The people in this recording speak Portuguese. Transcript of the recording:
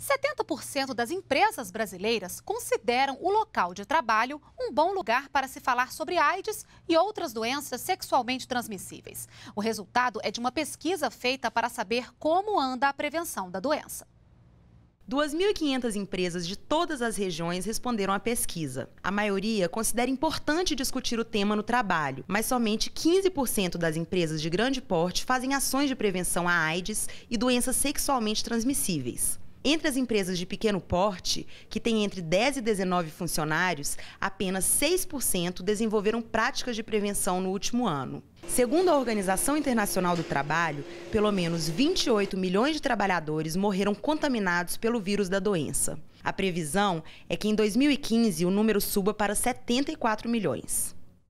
70% das empresas brasileiras consideram o local de trabalho um bom lugar para se falar sobre AIDS e outras doenças sexualmente transmissíveis. O resultado é de uma pesquisa feita para saber como anda a prevenção da doença. 2.500 empresas de todas as regiões responderam à pesquisa. A maioria considera importante discutir o tema no trabalho, mas somente 15% das empresas de grande porte fazem ações de prevenção à AIDS e doenças sexualmente transmissíveis. Entre as empresas de pequeno porte, que têm entre 10 e 19 funcionários, apenas 6% desenvolveram práticas de prevenção no último ano. Segundo a Organização Internacional do Trabalho, pelo menos 28 milhões de trabalhadores morreram contaminados pelo vírus da doença. A previsão é que em 2015 o número suba para 74 milhões.